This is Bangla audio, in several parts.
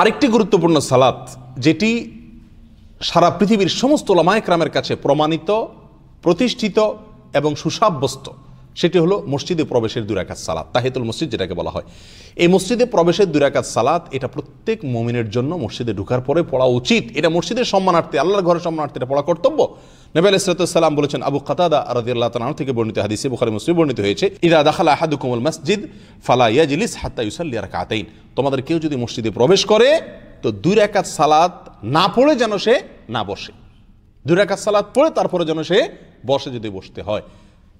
আরেকটি গুরুত্বপূর্ণ সালাত যেটি সারা পৃথিবীর সমস্ত ওলামায়করামের কাছে প্রমাণিত প্রতিষ্ঠিত এবং সুসাব্যস্ত সেটি হলো মসজিদে প্রবেশের দুরাকাত সালাত তাহেতুল মসজিদ যেটাকে বলা হয় এই মসজিদে প্রবেশের দুরাকাত সালাত এটা প্রত্যেক মমিনের জন্য মসজিদে ঢুকার পরে পড়া উচিত এটা মসজিদের সম্মানার্থে আল্লাহর ঘরের সম্মানার্থে এটা পড়া কর্তব্য নবী আলাইসালাম বলেছেন আবু কাতাদা আরদিল্লাহ তালন থেকে বর্ণিত হাদিসে বুখারি মুসলিম বর্ণিত হয়েছে ইদা দাখালা কুমল মসজিদ ফালা ইয়াজিলিস হাত্তা ইউসাল্লি আর কাতাইন তোমাদের কেউ যদি মসজিদে প্রবেশ করে তো দুই রাকাত সালাত না পড়ে যেন সে না বসে দুই রাকাত সালাত পড়ে তারপরে যেন সে বসে যদি বসতে হয়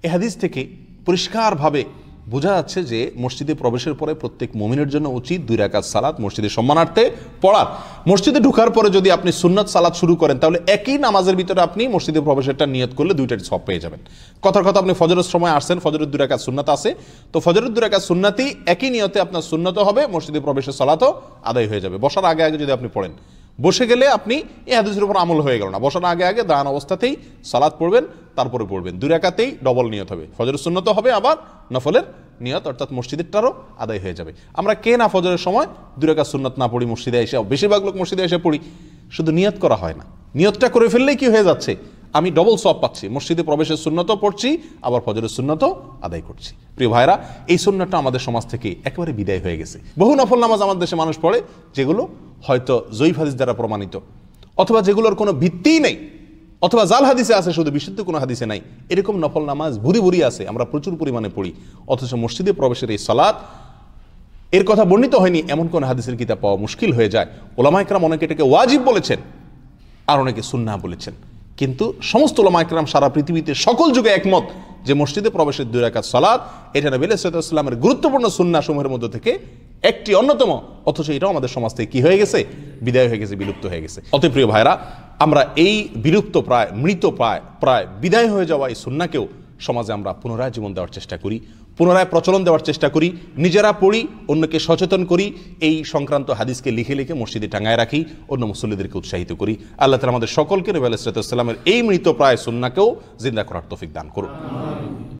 এ হাদিস থেকে পরিষ্কারভাবে বোঝা যাচ্ছে যে মসজিদে প্রবেশের পরে প্রত্যেক মমিনের জন্য উচিত দুই রাকাত সালাত মসজিদে সম্মানার্থে পড়ার মসজিদে ঢুকার পরে যদি আপনি সুন্নত সালাত শুরু করেন তাহলে একই নামাজের ভিতরে আপনি মসজিদে প্রবেশেরটা নিয়ত করলে দুইটার সব পেয়ে যাবেন কথার কথা আপনি ফজরের সময় আসছেন ফজরের দুই রাকাত সুন্নাত আছে তো ফজরের দুই রাকাত সুন্নাতি একই নিয়তে আপনার সুন্নত হবে মসজিদে প্রবেশের সালাতও আদায় হয়ে যাবে বসার আগে আগে যদি আপনি পড়েন বসে গেলে আপনি এই হাদিসের উপর আমল হয়ে গেল না বসার আগে আগে দাঁড়ান অবস্থাতেই সালাদ পড়বেন তারপরে পড়বেন দুরাকাতেই ডবল নিয়ত হবে ফজরের সুন্নত হবে আবার নফলের নিয়ত অর্থাৎ মসজিদেরটারও আদায় হয়ে যাবে আমরা কে না ফজরের সময় দুরাকাত সুন্নত না পড়ি মসজিদে এসে বেশিরভাগ লোক মসজিদে এসে পড়ি শুধু নিয়ত করা হয় না নিয়তটা করে ফেললেই কি হয়ে যাচ্ছে আমি ডবল সব পাচ্ছি মসজিদে প্রবেশের সুন্নত পড়ছি আবার ফজরের সুন্নত আদায় করছি প্রিয় ভাইরা এই সুন্নতটা আমাদের সমাজ থেকে একেবারে বিদায় হয়ে গেছে বহু নফল নামাজ আমাদের দেশে মানুষ পড়ে যেগুলো হয়তো জৈব হাদিস দ্বারা প্রমাণিত অথবা যেগুলোর কোনো ভিত্তিই নেই অথবা জাল হাদিসে আছে শুধু বিশুদ্ধ কোনো হাদিসে নাই এরকম নফল নামাজ ভুরি ভুরি আছে আমরা প্রচুর পরিমাণে পড়ি অথচ মসজিদে প্রবেশের এই সালাদ এর কথা বর্ণিত হয়নি এমন কোন হাদিসের কিতাব পাওয়া মুশকিল হয়ে যায় ওলামাইকরাম অনেকে এটাকে ওয়াজিব বলেছেন আর অনেকে সুন্না বলেছেন কিন্তু সমস্ত ওলামাইকরাম সারা পৃথিবীতে সকল যুগে একমত যে মসজিদে প্রবেশের দুই রেখা সলাদ এটা নবী সৈয়দামের গুরুত্বপূর্ণ সুন্নাসমূহের মধ্যে থেকে একটি অন্যতম অথচ এটাও আমাদের সমাজ থেকে কী হয়ে গেছে বিদায় হয়ে গেছে বিলুপ্ত হয়ে গেছে অতি প্রিয় ভাইরা আমরা এই বিলুপ্ত প্রায় মৃত প্রায় প্রায় বিদায় হয়ে যাওয়া এই সুন্নাকেও সমাজে আমরা পুনরায় জীবন দেওয়ার চেষ্টা করি পুনরায় প্রচলন দেওয়ার চেষ্টা করি নিজেরা পড়ি অন্যকে সচেতন করি এই সংক্রান্ত হাদিসকে লিখে লিখে মসজিদে টাঙায় রাখি অন্য মুসল্লিদেরকে উৎসাহিত করি আল্লাহ তালা আমাদের সকলকে নবী সালাতামের এই মৃত প্রায় সুন্নাকেও জিন্দা করার তফিক দান করুন